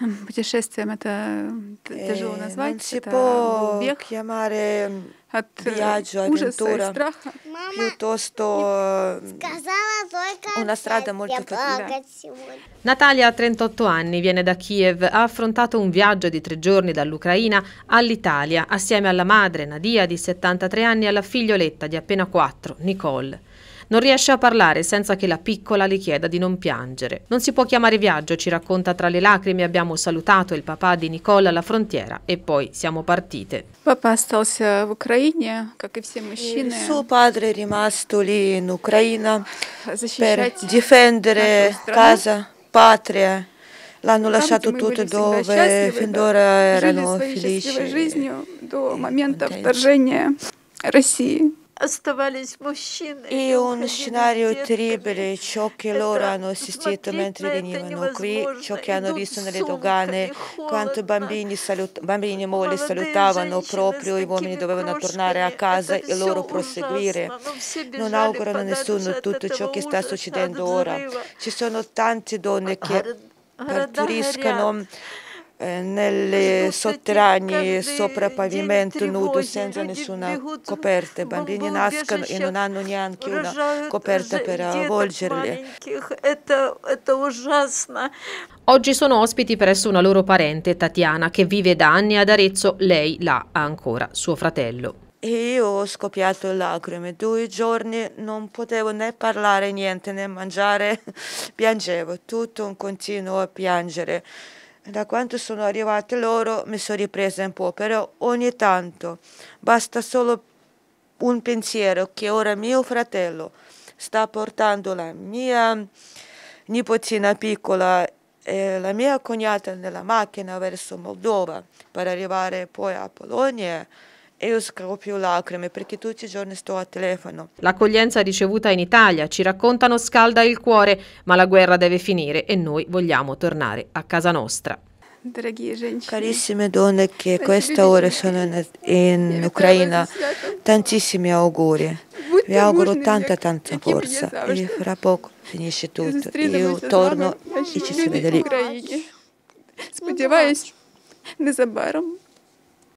Путешествием это э, тяжело назвать. Non si это può бег chiamare от viaggio, avventura, страха. piuttosto una strada molto fatica. Natalia ha 38 anni, viene da Kiev, ha affrontato un viaggio di tre giorni dall'Ucraina all'Italia assieme alla madre Nadia di 73 anni e alla figlioletta di appena 4, Nicole. Non riesce a parlare senza che la piccola le chieda di non piangere. Non si può chiamare viaggio, ci racconta tra le lacrime, abbiamo salutato il papà di Nicola alla frontiera e poi siamo partite. Papà остался в Украине, как и все э, мужчины. Suo padre è rimasto lì in Ucraina per difendere casa, patria. L'hanno lasciato tutto dove finora erano felici. До момента вторжения России. E un scenario terribile, ciò che loro hanno assistito mentre venivano qui, ciò che hanno visto nelle dogane, quanto bambini, salut- bambini mogli salutavano proprio, i uomini dovevano tornare a casa e loro proseguire. Non augurano a nessuno tutto ciò che sta succedendo ora. Ci sono tante donne che partoriscono eh, nelle sotterranei sopra pavimento nudo senza nessuna coperta. I bambini nascono e non hanno neanche una eh, coperta per avvolgerli. Oggi sono ospiti presso una loro parente, Tatiana, che vive da anni ad Arezzo. Lei là ha ancora suo fratello. E io ho scoppiato lacrime, due giorni non potevo né parlare niente né mangiare, piangevo, tutto un continuo a piangere. Da quando sono arrivate loro mi sono ripresa un po', però ogni tanto basta solo un pensiero che ora mio fratello sta portando la mia nipotina piccola e la mia cognata nella macchina verso Moldova per arrivare poi a Polonia e io scavo più lacrime perché tutti i giorni sto a telefono. L'accoglienza ricevuta in Italia, ci raccontano, scalda il cuore, ma la guerra deve finire e noi vogliamo tornare a casa nostra. Carissime donne che questa ora sono in, in Ucraina, tantissimi auguri. Vi auguro tanta tanta forza e fra poco finisce tutto. Io torno e ci si vede lì. Сподіваюсь, незабаром.